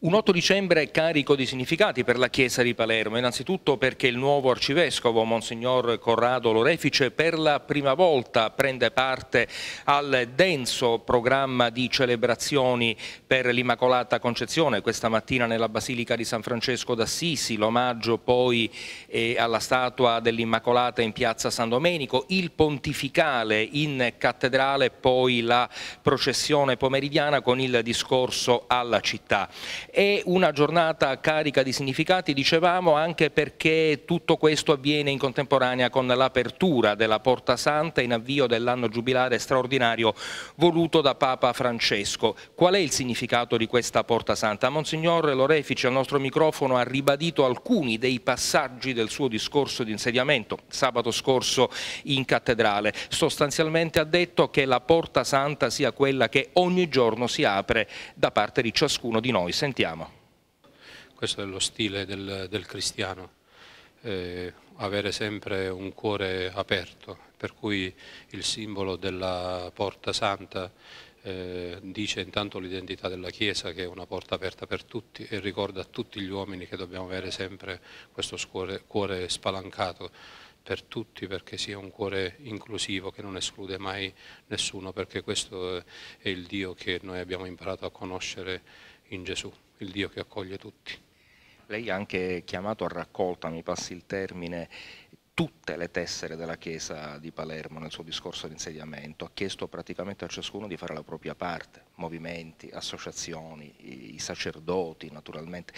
Un 8 dicembre carico di significati per la Chiesa di Palermo, innanzitutto perché il nuovo arcivescovo, Monsignor Corrado Lorefice, per la prima volta prende parte al denso programma di celebrazioni per l'Immacolata Concezione, questa mattina nella Basilica di San Francesco d'Assisi, l'omaggio poi eh, alla statua dell'Immacolata in piazza San Domenico, il pontificale in cattedrale, poi la processione pomeridiana con il discorso alla città. È una giornata carica di significati, dicevamo, anche perché tutto questo avviene in contemporanea con l'apertura della Porta Santa in avvio dell'anno giubilare straordinario voluto da Papa Francesco. Qual è il significato di questa Porta Santa? Monsignor Lorefici al nostro microfono ha ribadito alcuni dei passaggi del suo discorso di insediamento sabato scorso in cattedrale. Sostanzialmente ha detto che la Porta Santa sia quella che ogni giorno si apre da parte di ciascuno di noi sentiamo. Questo è lo stile del, del cristiano, eh, avere sempre un cuore aperto, per cui il simbolo della porta santa eh, dice intanto l'identità della Chiesa che è una porta aperta per tutti e ricorda a tutti gli uomini che dobbiamo avere sempre questo cuore, cuore spalancato per tutti perché sia un cuore inclusivo che non esclude mai nessuno perché questo è il Dio che noi abbiamo imparato a conoscere in Gesù, il Dio che accoglie tutti. Lei ha anche chiamato a raccolta, mi passi il termine, tutte le tessere della Chiesa di Palermo nel suo discorso di insediamento, ha chiesto praticamente a ciascuno di fare la propria parte, movimenti, associazioni, i sacerdoti naturalmente,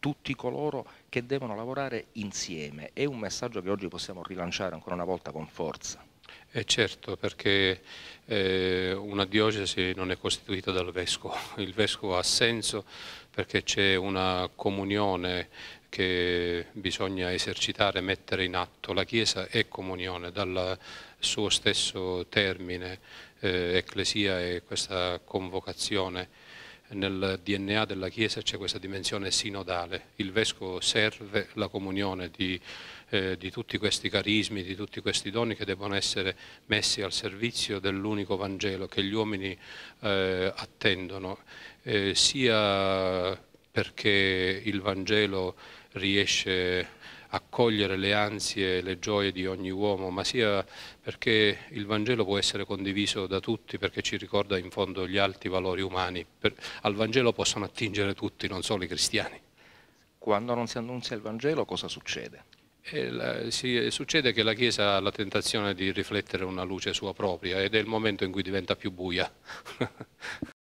tutti coloro che devono lavorare insieme. È un messaggio che oggi possiamo rilanciare ancora una volta con forza. Eh certo, perché eh, una diocesi non è costituita dal vescovo, il vescovo ha senso perché c'è una comunione che bisogna esercitare, mettere in atto. La Chiesa è comunione dal suo stesso termine, eh, ecclesia e questa convocazione nel DNA della Chiesa c'è questa dimensione sinodale, il Vescovo serve la comunione di, eh, di, tutti questi carismi, di tutti questi doni che devono essere messi al servizio dell'unico Vangelo che gli uomini eh, attendono, eh, sia perché il Vangelo riesce a accogliere le ansie e le gioie di ogni uomo, ma sia perché il Vangelo può essere condiviso da tutti, perché ci ricorda in fondo gli alti valori umani. Per, al Vangelo possono attingere tutti, non solo i cristiani. Quando non si annuncia il Vangelo cosa succede? Eh, la, si, eh, succede che la Chiesa ha la tentazione di riflettere una luce sua propria ed è il momento in cui diventa più buia.